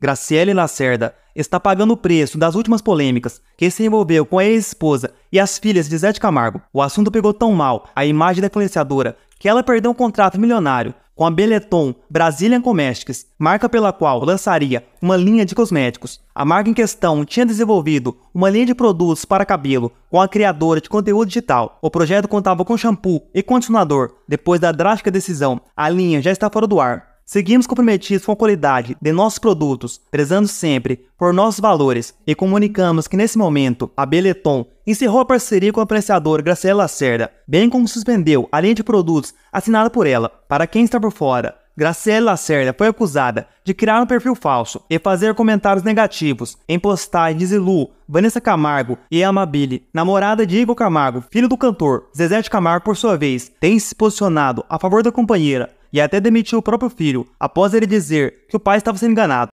Graciele Lacerda está pagando o preço das últimas polêmicas que se envolveu com a ex-esposa e as filhas de Zé de Camargo. O assunto pegou tão mal a imagem da influenciadora que ela perdeu um contrato milionário com a Beleton Brazilian Cosmetics, marca pela qual lançaria uma linha de cosméticos. A marca em questão tinha desenvolvido uma linha de produtos para cabelo com a criadora de conteúdo digital. O projeto contava com shampoo e condicionador. Depois da drástica decisão, a linha já está fora do ar Seguimos comprometidos com a qualidade de nossos produtos, prezando sempre por nossos valores e comunicamos que nesse momento a Beleton encerrou a parceria com a apreciadora Graciela Lacerda, bem como suspendeu a linha de produtos assinada por ela. Para quem está por fora, Graciela Lacerda foi acusada de criar um perfil falso e fazer comentários negativos em postagens de Zilu, Vanessa Camargo e Amabile, namorada de Igor Camargo, filho do cantor. Zezé de Camargo, por sua vez, tem se posicionado a favor da companheira, e até demitiu o próprio filho, após ele dizer que o pai estava sendo enganado.